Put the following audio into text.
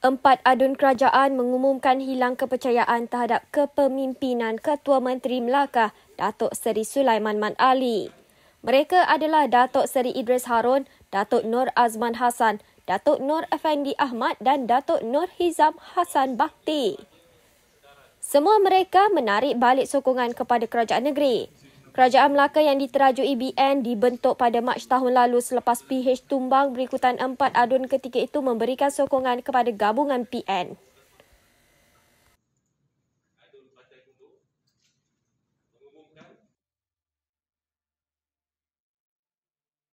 Empat adun kerajaan mengumumkan hilang kepercayaan terhadap kepemimpinan Ketua Menteri Melaka, Datuk Seri Sulaiman Mat Ali. Mereka adalah Datuk Seri Idris Harun, Datuk Nur Azman Hassan, Datuk Nur Effendi Ahmad dan Datuk Nur Hizam Hassan Bakti. Semua mereka menarik balik sokongan kepada kerajaan negeri. Kerajaan Melaka yang diteraju EBN dibentuk pada Mac tahun lalu selepas PH tumbang berikutan empat adun ketika itu memberikan sokongan kepada gabungan PN.